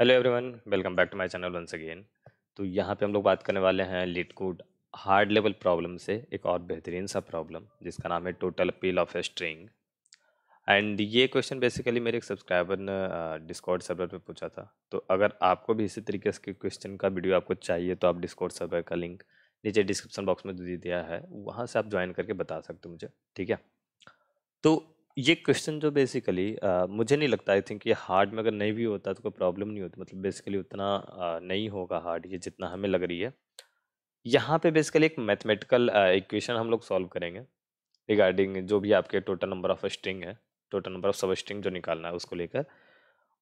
Hello everyone welcome back to my channel once again तो यहाँ पे हम लोग बात करने वाले हैं लिटकूड हार्ड लेवल प्रॉब्लम से एक और बेहतरीन सा प्रॉब्लम जिसका नाम है total appeal of a string and ये क्वेश्चन बेसिकली मेरे एक सब्सक्राइबर ने डिस्कॉर्ड सर्वर पे पूछा था तो अगर आपको भी इसी तरीके से क्वेश्चन का वीडियो आपको चाहिए तो आप डिस्कॉर्ड सर्वर का लिंक नीचे डिस्क्रिप्सन बॉक्स में दे दिया है वहाँ से आप ज्वाइन करके बता सकते हो मुझे ठीक है तो ये क्वेश्चन जो तो बेसिकली मुझे नहीं लगता आई थिंक ये हार्ड में अगर नहीं भी होता तो कोई प्रॉब्लम नहीं होती मतलब बेसिकली उतना आ, नहीं होगा हार्ड ये जितना हमें लग रही है यहाँ पे बेसिकली एक मैथमेटिकल इक्वेशन हम लोग सॉल्व करेंगे रिगार्डिंग जो भी आपके टोटल नंबर ऑफ स्ट्रिंग है total number of substring जो निकालना है उसको लेकर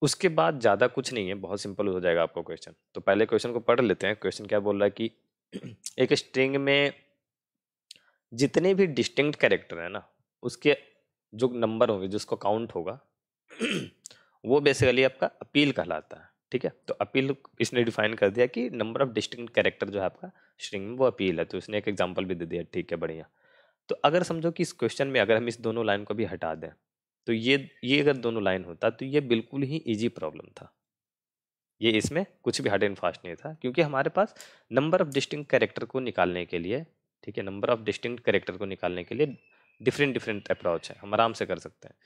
उसके बाद ज़्यादा कुछ नहीं है बहुत सिंपल हो जाएगा आपका क्वेश्चन तो पहले क्वेश्चन को पढ़ लेते हैं क्वेश्चन क्या बोल रहा है कि एक स्ट्रिंग में जितने भी डिस्टिंक्ट कैरेक्टर हैं ना उसके जो नंबर होंगे जिसको काउंट होगा वो बेसिकली आपका अपील कहलाता है ठीक है तो अपील इसने डिफाइन कर दिया कि नंबर ऑफ डिस्टिंक्ट कैरेक्टर जो है आपका स्ट्रिंग में वो अपील है तो इसने एक एग्जाम्पल भी दे दिया ठीक है बढ़िया तो अगर समझो कि इस क्वेश्चन में अगर हम इस दोनों लाइन को भी हटा दें तो ये ये अगर दोनों लाइन होता तो ये बिल्कुल ही ईजी प्रॉब्लम था ये इसमें कुछ भी हार्ड एंड फास्ट नहीं था क्योंकि हमारे पास नंबर ऑफ डिस्टिंग कैरेक्टर को निकालने के लिए ठीक है नंबर ऑफ डिस्टिंग कैरेक्टर को निकालने के लिए डिफरेंट डिफरेंट अप्रोच है हम आराम से कर सकते हैं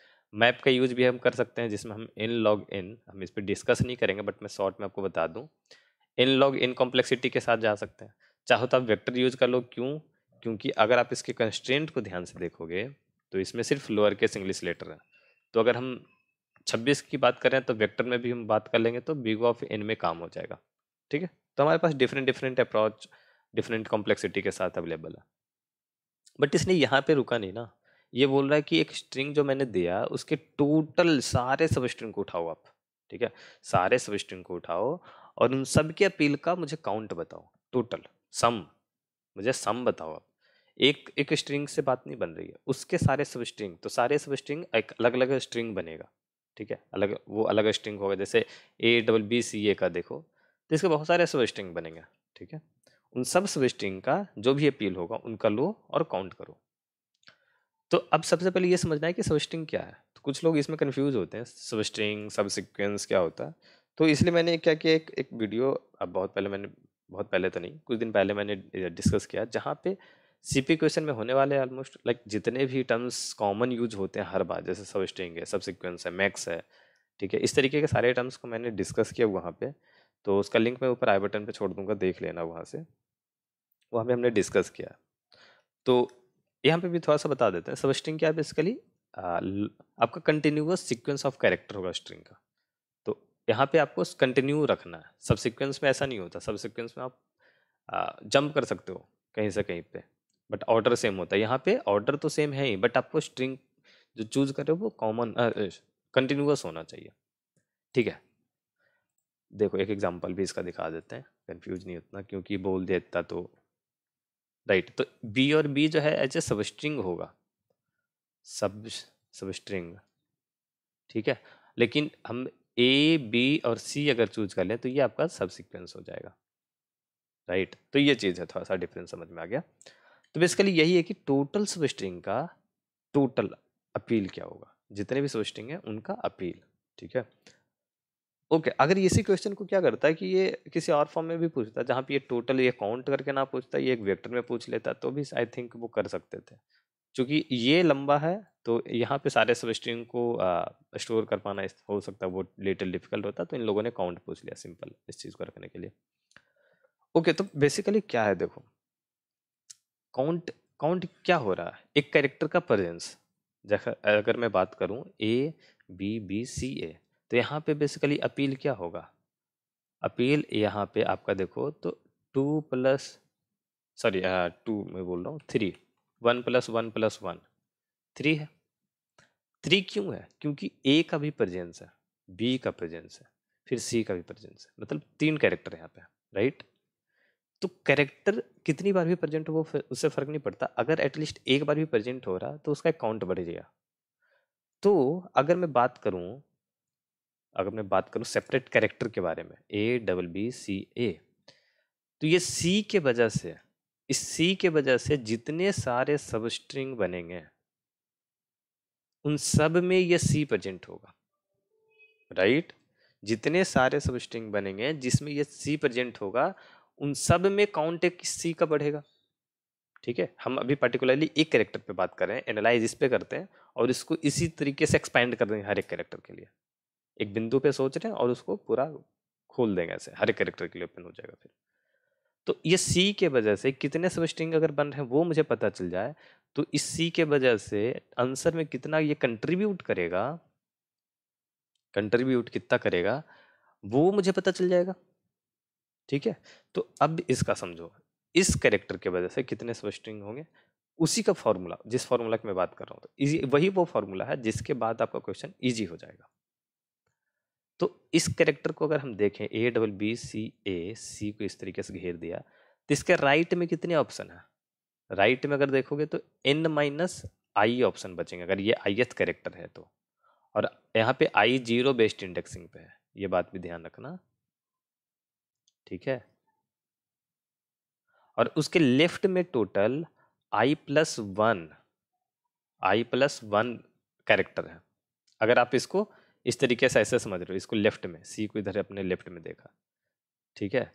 मैप का यूज़ भी हम कर सकते हैं जिसमें हम इन लॉग इन हम इस पर डिस्कस नहीं करेंगे बट मैं शॉर्ट में आपको बता दूँ इन लॉग इन कॉम्प्लेक्सिटी के साथ जा सकते हैं चाहो तो आप वैक्टर यूज़ कर लो क्यों क्योंकि अगर आप इसके कंस्ट्रेंट को ध्यान से देखोगे तो इसमें सिर्फ लोअर केस इंग्लिश लेटर है तो अगर हम 26 की बात करें तो वेक्टर में भी हम बात कर लेंगे तो बिग ऑफ इन में काम हो जाएगा ठीक है तो हमारे पास different different approach different complexity के साथ अवेलेबल है बट इसने यहाँ पे रुका नहीं ना ये बोल रहा है कि एक स्ट्रिंग जो मैंने दिया उसके टोटल सारे सब स्ट्रिंग को उठाओ आप ठीक है सारे सब स्ट्रिंग को उठाओ और उन सब के अपील का मुझे काउंट बताओ टोटल सम मुझे सम बताओ आप एक एक स्ट्रिंग से बात नहीं बन रही है उसके सारे सब स्ट्रिंग तो सारे सब स्ट्रिंग एक अलग अलग स्ट्रिंग बनेगा ठीक है अलग वो अलग स्ट्रिंग होगा जैसे ए डबल बी सी ए का देखो तो इसके बहुत सारे सब स्ट्रिंग बनेंगे ठीक है उन सब सबस्टिंग का जो भी अपील होगा उनका लो और काउंट करो तो अब सबसे पहले ये समझना है कि सबस्टिंग क्या है तो कुछ लोग इसमें कन्फ्यूज होते हैं सबस्टिंग सब सिक्वेंस क्या होता है तो इसलिए मैंने क्या किया एक एक वीडियो अब बहुत पहले मैंने बहुत पहले तो नहीं कुछ दिन पहले मैंने डिस्कस किया जहाँ पे सीपी क्वेश्चन में होने वाले ऑलमोस्ट लाइक like, जितने भी टर्म्स कॉमन यूज होते हैं हर बार जैसे सब स्ट्रिंग है सब सिक्वेंस है मैक्स है ठीक है इस तरीके के सारे टर्म्स को मैंने डिस्कस किया वहाँ पे तो उसका लिंक मैं ऊपर आई बटन पे छोड़ दूंगा देख लेना वहाँ से वहाँ पे हमने डिस्कस किया तो यहाँ पे भी थोड़ा सा बता देते हैं सब स्ट्रिंग क्या है बेसिकली आपका कंटिन्यूस सीक्वेंस ऑफ कैरेक्टर होगा स्ट्रिंग का तो यहाँ पे आपको कंटिन्यू रखना है सब सीक्वेंस में ऐसा नहीं होता सब सीक्वेंस में आप जंप कर सकते हो कहीं से कहीं पे बट ऑर्डर सेम होता है यहाँ पे ऑर्डर तो सेम है ही बट आपको स्ट्रिंग जो चूज करे वो कॉमन कंटिन्यूस होना चाहिए ठीक है देखो एक एग्जांपल भी इसका दिखा देते हैं कंफ्यूज नहीं उतना क्योंकि बोल देता तो राइट तो बी और बी जो है एज ए सबस्ट्रिंग होगा सब सबस्ट्रिंग ठीक है लेकिन हम ए बी और सी अगर चूज कर लें तो ये आपका सब सिक्वेंस हो जाएगा राइट तो ये चीज़ है थोड़ा सा डिफरेंस समझ में आ गया तो बेसिकली यही है कि टोटल सबस्ट्रिंग का टोटल अपील क्या होगा जितने भी सबस्ट्रिंग हैं है उनका अपील ठीक है ओके okay, अगर इसी क्वेश्चन को क्या करता है कि ये किसी और फॉर्म में भी पूछता जहाँ पे ये टोटल ये काउंट करके ना पूछता ये एक वेक्टर में पूछ लेता तो भी आई थिंक वो कर सकते थे क्योंकि ये लंबा है तो यहाँ पे सारे सब स्ट्रिंग को स्टोर कर पाना हो सकता है वो लिटिल डिफिकल्ट होता तो इन लोगों ने काउंट पूछ लिया सिंपल इस चीज़ को रखने के लिए ओके okay, तो बेसिकली क्या है देखो काउंट काउंट क्या हो रहा है एक कैरेक्टर का प्रेजेंस जैसा अगर मैं बात करूँ ए बी बी सी ए तो यहाँ पे बेसिकली अपील क्या होगा अपील यहाँ पे आपका देखो तो टू प्लस सॉरी टू मैं बोल रहा हूँ three one plus one plus one three है थ्री क्यों है क्योंकि ए का भी प्रजेंस है बी का प्रजेंस है फिर सी का भी प्रजेंस है मतलब तीन कैरेक्टर यहाँ पे राइट तो कैरेक्टर कितनी बार भी प्रेजेंट हो वो उससे फर्क नहीं पड़ता अगर एटलीस्ट एक बार भी प्रेजेंट हो रहा तो उसका काउंट बढ़ जाएगा तो अगर मैं बात करूँ अगर मैं बात करूँ सेपरेट कैरेक्टर के बारे में ए डबल बी सी ए तो ये सी के वजह से इस सी के वजह से जितने सारे सब स्ट्रिंग बनेंगे उन सब में ये सी प्रजेंट होगा राइट जितने सारे सब स्ट्रिंग बनेंगे जिसमें ये सी प्रजेंट होगा उन सब में काउंट एक सी का बढ़ेगा ठीक है हम अभी पर्टिकुलरली एक कैरेक्टर पे बात कर रहे हैं एनालाइज इस पे करते हैं और इसको इसी तरीके से एक्सपैंड कर देंगे हर एक कैरेक्टर के लिए एक बिंदु पे सोच रहे हैं और उसको पूरा खोल देंगे ऐसे हर एक करेक्टर के लिए ओपन हो जाएगा फिर तो ये सी के वजह से कितने सब स्ट्रिंग अगर बन रहे हैं वो मुझे पता चल जाए तो इस सी के वजह से आंसर में कितना ये कंट्रीब्यूट करेगा कंट्रीब्यूट कितना करेगा वो मुझे पता चल जाएगा ठीक है तो अब इसका समझो इस करेक्टर के वजह से कितने सब स्ट्रिंग होंगे उसी का फॉर्मूला जिस फॉर्मूला की मैं बात कर रहा हूँ तो इजी वही वो फॉर्मूला है जिसके बाद आपका क्वेश्चन ईजी हो जाएगा तो इस करेक्टर को अगर हम देखें ए डबल बी सी ए सी को इस तरीके से घेर दिया तो इसके राइट में कितने ऑप्शन है राइट में अगर देखोगे तो एन माइनस आई ऑप्शन बचेंगे अगर ये आई एथ करेक्टर है तो और यहाँ पे आई जीरो बेस्ट इंडेक्सिंग पे है ये बात भी ध्यान रखना ठीक है और उसके लेफ्ट में total I plus one I plus one character है अगर आप इसको इस तरीके से ऐसे समझ रहे हो इसको लेफ्ट में सी को इधर अपने लेफ्ट में देखा ठीक है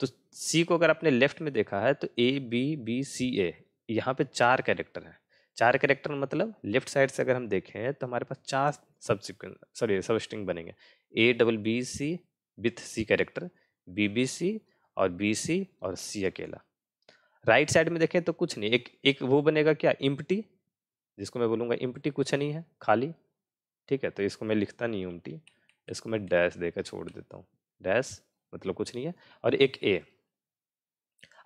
तो सी को अगर आपने लेफ्ट में देखा है तो ए बी बी सी ए यहाँ पे चार कैरेक्टर हैं चार कैरेक्टर मतलब लेफ्ट साइड से अगर हम देखें तो हमारे पास चार सब सॉरी सब स्ट्रिंग बनेंगे A double B C with C character B B C और बी सी और सी अकेला राइट साइड में देखें तो कुछ नहीं एक एक वो बनेगा क्या इम्पटी जिसको मैं बोलूँगा इम्पटी कुछ नहीं है खाली ठीक है तो इसको मैं लिखता नहीं हूँ उमटी इसको मैं डैश देकर छोड़ देता हूँ डैश मतलब कुछ नहीं है और एक ए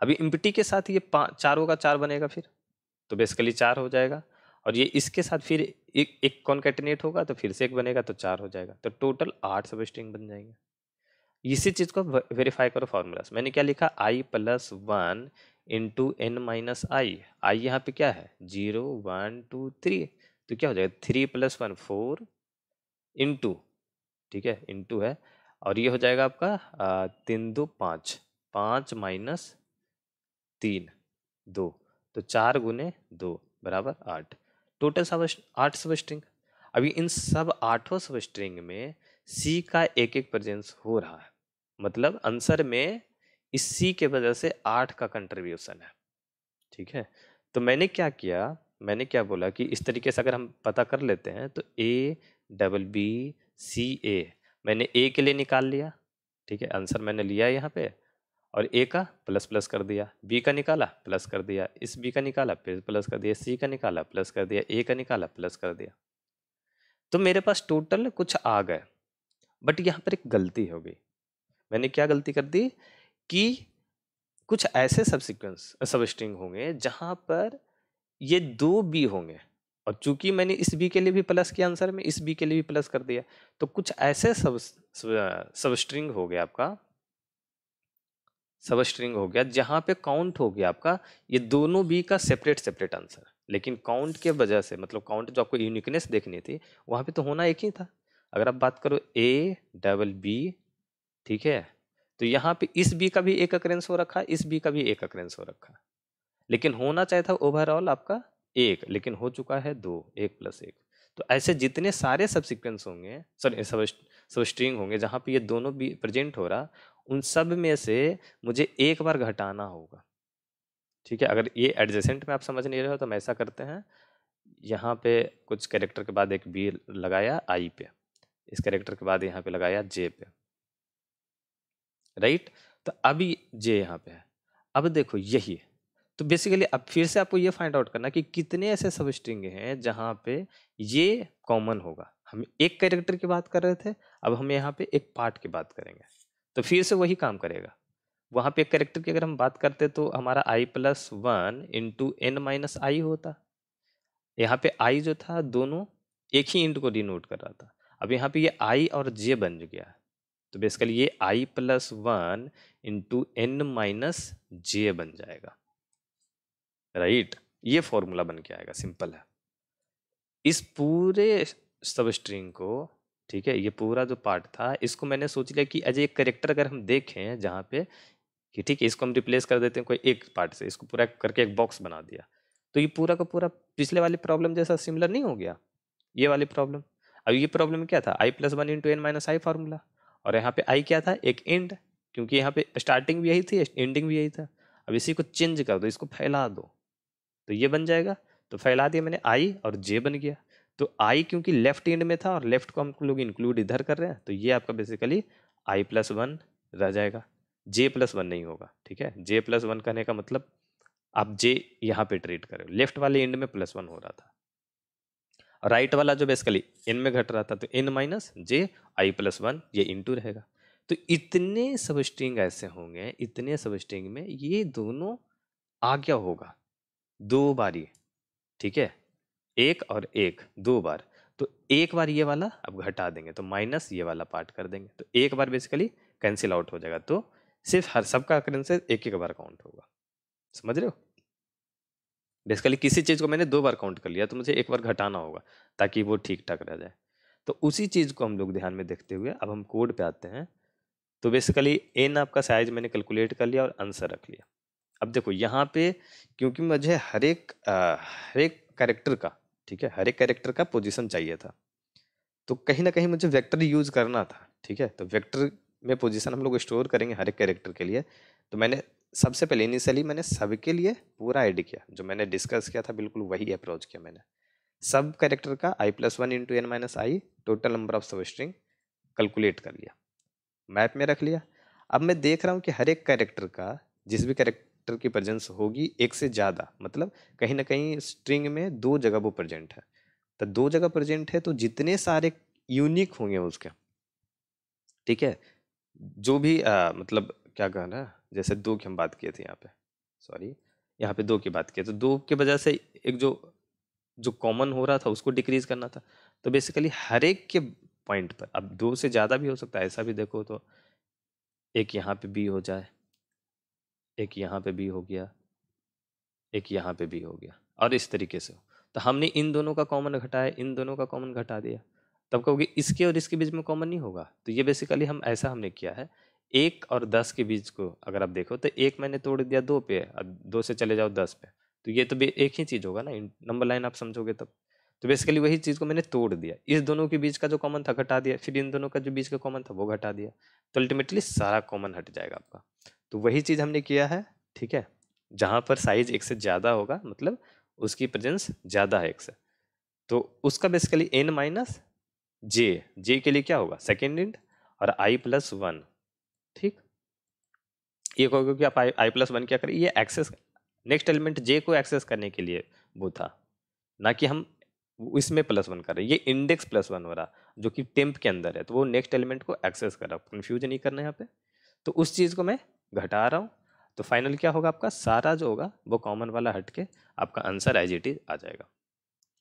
अभी इम्पटी के साथ ये चारों का चार बनेगा फिर तो बेसिकली चार हो जाएगा और ये इसके साथ फिर एक एक कॉन्केटिनेट होगा तो फिर से एक बनेगा तो चार हो जाएगा तो टोटल आठ सब स्ट्रिंग बन जाएंगे इसी चीज़ को वेरीफाई करो फार्मूला मैंने क्या लिखा I plus one into N minus I I यहाँ पे क्या है जीरो वन टू थ्री तो क्या हो जाएगा three plus one four into ठीक है इंटू है और ये हो जाएगा आपका तीन दो पाँच पाँच माइनस तीन दो तो चार गुने दो बराबर आठ टोटल सब आठ सब स्ट्रिंग अभी इन सब आठों सब स्ट्रिंग में सी का एक एक प्रेजेंस हो रहा है मतलब आंसर में इस सी के वजह से आठ का कंट्रीब्यूशन है ठीक है तो मैंने क्या किया मैंने क्या बोला कि इस तरीके से अगर हम पता कर लेते हैं तो ए डबल बी सी ए मैंने ए के लिए निकाल लिया ठीक है आंसर मैंने लिया यहाँ पे और ए का प्लस प्लस कर दिया बी का निकाला प्लस कर दिया इस बी का निकाला फिर प्लस कर दिया सी का निकाला प्लस कर दिया ए का निकाला प्लस कर दिया तो मेरे पास टोटल कुछ आ गए बट यहाँ पर एक गलती हो गई मैंने क्या गलती कर दी कि कुछ ऐसे सब सिक्वेंस सब स्ट्रिंग होंगे जहाँ पर ये दो बी होंगे और चूंकि मैंने इस बी के लिए भी प्लस किया आंसर में इस बी के लिए भी प्लस कर दिया तो कुछ ऐसे सब सब स्ट्रिंग हो गया आपका सब स्ट्रिंग हो गया जहां पे काउंट हो गया आपका ये दोनों बी का सेपरेट सेपरेट आंसर लेकिन काउंट के वजह से मतलब काउंट जो आपको यूनिकनेस देखनी थी वहां पे तो होना एक ही था अगर आप बात करो ए डबल बी ठीक है तो यहाँ पे इस बी का भी एक अक्रेंस हो रखा इस बी का भी एक अक्रेंस हो रखा है लेकिन होना चाहिए था ओवरऑल आपका एक लेकिन हो चुका है दो एक प्लस एक तो ऐसे जितने सारे सब सिक्वेंस होंगे सॉरी सब सब स्ट्रिंग होंगे जहाँ पे ये दोनों भी प्रेजेंट हो रहा उन सब में से मुझे एक बार घटाना होगा ठीक है अगर ये एडजेसेंट में आप समझ नहीं रहे हो तो हम ऐसा करते हैं यहाँ पे कुछ कैरेक्टर के बाद एक बी लगाया आई पे इस कैरेक्टर के बाद यहाँ पे लगाया जे पे राइट तो अभी जे यहाँ पे है अब देखो यही है तो बेसिकली अब फिर से आपको ये फाइंड आउट करना कि कितने ऐसे सब स्ट्रिंग हैं जहाँ पे ये कॉमन होगा हम एक कैरेक्टर की बात कर रहे थे अब हम यहाँ पे एक पार्ट की बात करेंगे तो फिर से वही काम करेगा वहाँ पे एक कैरेक्टर की अगर हम बात करते तो हमारा I plus one into N minus I होता यहाँ पे आई जो था दोनों एक ही इंट को डिनोट कर रहा था अब यहाँ पे ये आई और जे बन गया तो बेसिकली ये I plus one into N minus J बन जाएगा राइट ये फॉर्मूला बन के आएगा सिंपल है इस पूरे सब स्ट्रिंग को ठीक है ये पूरा जो पार्ट था इसको मैंने सोच लिया कि अजय एक करेक्टर अगर हम देखें जहाँ पे कि ठीक है इसको हम रिप्लेस कर देते हैं कोई एक पार्ट से इसको पूरा करके एक बॉक्स बना दिया तो ये पूरा का पूरा पिछले वाली प्रॉब्लम जैसा सिमिलर नहीं हो गया ये वाली प्रॉब्लम अब ये प्रॉब्लम क्या था I plus one into N minus I formula और यहाँ पे आई क्या था एक एंड क्योंकि यहाँ पे स्टार्टिंग भी यही थी एंडिंग भी यही था अब इसी को चेंज कर दो इसको फैला दो तो ये बन जाएगा तो फैला दिया मैंने आई और जे बन गया तो आई क्योंकि लेफ्ट एंड में था और लेफ्ट को हम लोग इंक्लूड इधर कर रहे हैं तो ये आपका बेसिकली आई प्लस वन रह जाएगा जे प्लस वन नहीं होगा ठीक है जे प्लस वन कहने का मतलब आप जे यहाँ पे ट्रीट करें लेफ्ट वाले एंड में प्लस वन हो रहा था राइट राइट वाला जो बेसिकली एन में घट रहा था तो n minus j i plus one ये टू रहेगा तो इतने सब ऐसे होंगे इतने सब में ये दोनों आ गया होगा दो बारी ठीक है एक और एक दो बार तो एक बार ये वाला अब घटा देंगे तो माइनस ये वाला पार्ट कर देंगे तो एक बार बेसिकली कैंसिल आउट हो जाएगा तो सिर्फ हर सबका अक्रेंसेस एक एक बार काउंट होगा समझ रहे हो बेसिकली किसी चीज़ को मैंने दो बार काउंट कर लिया तो मुझे एक बार घटाना होगा ताकि वो ठीक ठाक रह जाए तो उसी चीज़ को हम लोग ध्यान में देखते हुए अब हम कोड पे आते हैं तो बेसिकली एन आपका साइज मैंने कैलकुलेट कर लिया और आंसर रख लिया अब देखो यहाँ पे क्योंकि मुझे हर एक हर एक करेक्टर का ठीक है हर एक करेक्टर का पोजीशन चाहिए था तो कहीं ना कहीं मुझे वेक्टर यूज़ करना था ठीक है तो वेक्टर में पोजीशन हम लोग स्टोर करेंगे हर एक कैरेक्टर के लिए तो मैंने सबसे पहले इनिशियली मैंने सबके लिए पूरा आईडी किया जो मैंने डिस्कस किया था बिल्कुल वही अप्रोच किया मैंने सब कैरेक्टर का i plus one into N minus i total number of substring calculate कर लिया मैप में रख लिया अब मैं देख रहा हूँ कि हर एक कैरेक्टर का जिस भी कैरेक्टर कैरेक्टर की प्रेजेंस होगी एक से ज़्यादा मतलब कहीं ना कहीं स्ट्रिंग में दो जगह वो प्रेजेंट है तो दो जगह प्रेजेंट है तो जितने सारे यूनिक होंगे उसके ठीक है जो भी आ, मतलब क्या कहना जैसे दो की हम बात किए थे यहाँ पे सॉरी यहाँ पे दो की बात किए तो दो के वजह से एक जो जो कॉमन हो रहा था उसको डिक्रीज करना था तो बेसिकली हर एक के पॉइंट पर अब दो से ज़्यादा भी हो सकता है ऐसा भी देखो तो एक यहाँ पे बी हो जाए एक यहाँ पे भी हो गया एक यहाँ पे भी हो गया और इस तरीके से तो हमने इन दोनों का कॉमन घटाया इन दोनों का कॉमन घटा दिया तब कहोगे इसके और इसके बीच में कॉमन नहीं होगा तो ये बेसिकली हम ऐसा हमने किया है एक और दस के बीच को अगर आप देखो तो एक मैंने तोड़ दिया दो पे और दो से चले जाओ दस पे तो ये तो एक ही चीज़ होगा ना नंबर लाइन आप समझोगे तब तो बेसिकली वही चीज़ को मैंने तोड़ दिया इस दोनों के बीच का जो कॉमन था घटा दिया फिर इन दोनों का जो बीच का कॉमन था वो घटा दिया तो अल्टीमेटली सारा कॉमन हट जाएगा आपका तो वही चीज़ हमने किया है ठीक है जहाँ पर साइज एक से ज़्यादा होगा मतलब उसकी प्रेजेंस ज़्यादा है एक से तो उसका basically n minus j j के लिए क्या होगा सेकेंड इंड और आई प्लस वन ठीक ये कहोगे क्योंकि आप आई आई प्लस वन क्या करें ये एक्सेस नेक्स्ट एलिमेंट जे को एक्सेस करने के लिए वो था ना कि हम वो इसमें प्लस वन कर रहा है ये इंडेक्स प्लस वन हो रहा जो कि टेम्प के अंदर है तो वो नेक्स्ट एलिमेंट को एक्सेस कर रहा है कन्फ्यूज नहीं करना यहाँ पे तो उस चीज़ को मैं घटा रहा हूँ तो फाइनल क्या होगा आपका सारा जो होगा वो कॉमन वाला हट के आपका आंसर एज इट इज आ जाएगा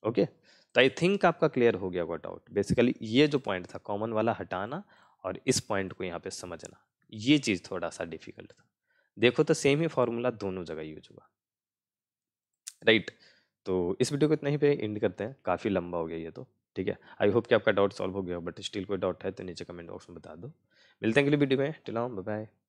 ओके तो आई थिंक आपका क्लियर हो गया वॉट आउट बेसिकली ये जो पॉइंट था कॉमन वाला हटाना और इस पॉइंट को यहाँ पे समझना ये चीज़ थोड़ा सा डिफिकल्ट था देखो तो सेम ही फॉर्मूला दोनों जगह यूज हुआ राइट right. तो इस वीडियो को इतना ही पे एंड करते हैं काफ़ी लंबा हो गया ये तो ठीक है आई होप कि आपका डाउट सॉल्व हो गया बट स्टिल कोई डाउट है तो नीचे कमेंट बॉक्स में बता दो मिलते हैं अगली वीडियो में टिलाओ बाय